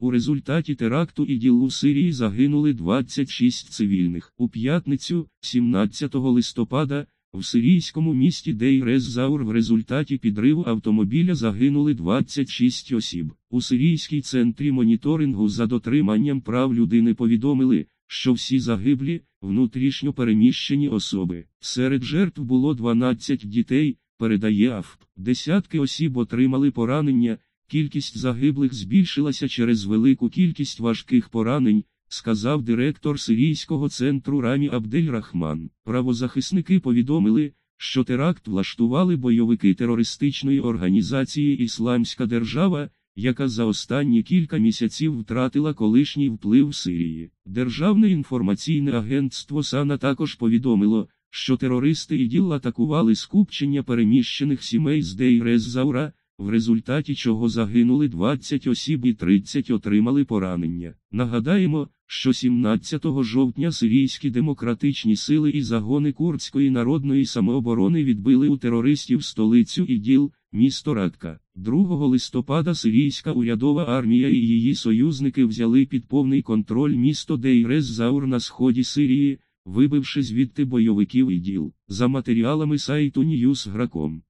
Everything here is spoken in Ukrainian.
У результаті теракту іділ у Сирії загинули 26 цивільних. У п'ятницю, 17 листопада, в сирійському місті Дейрес-Заур в результаті підриву автомобіля загинули 26 осіб. У сирійській центрі моніторингу за дотриманням прав людини повідомили, що всі загиблі, внутрішньо переміщені особи. Серед жертв було 12 дітей, передає АФП. Десятки осіб отримали поранення. Кількість загиблих збільшилася через велику кількість важких поранень, сказав директор Сирійського центру Рамі Абдель Рахман. Правозахисники повідомили, що теракт влаштували бойовики терористичної організації Ісламська держава, яка за останні кілька місяців втратила колишній вплив Сирії. Державне інформаційне агентство САНА також повідомило, що терористи іділ атакували скупчення переміщених сімей з Дейрез Заура в результаті чого загинули 20 осіб і 30 отримали поранення. Нагадаємо, що 17 жовтня сирійські демократичні сили і загони Курдської народної самооборони відбили у терористів столицю іділ, місто Радка. 2 листопада сирійська урядова армія і її союзники взяли під повний контроль місто Дейрез Заур на сході Сирії, вибивши звідти бойовиків іділ за матеріалами сайту News.com.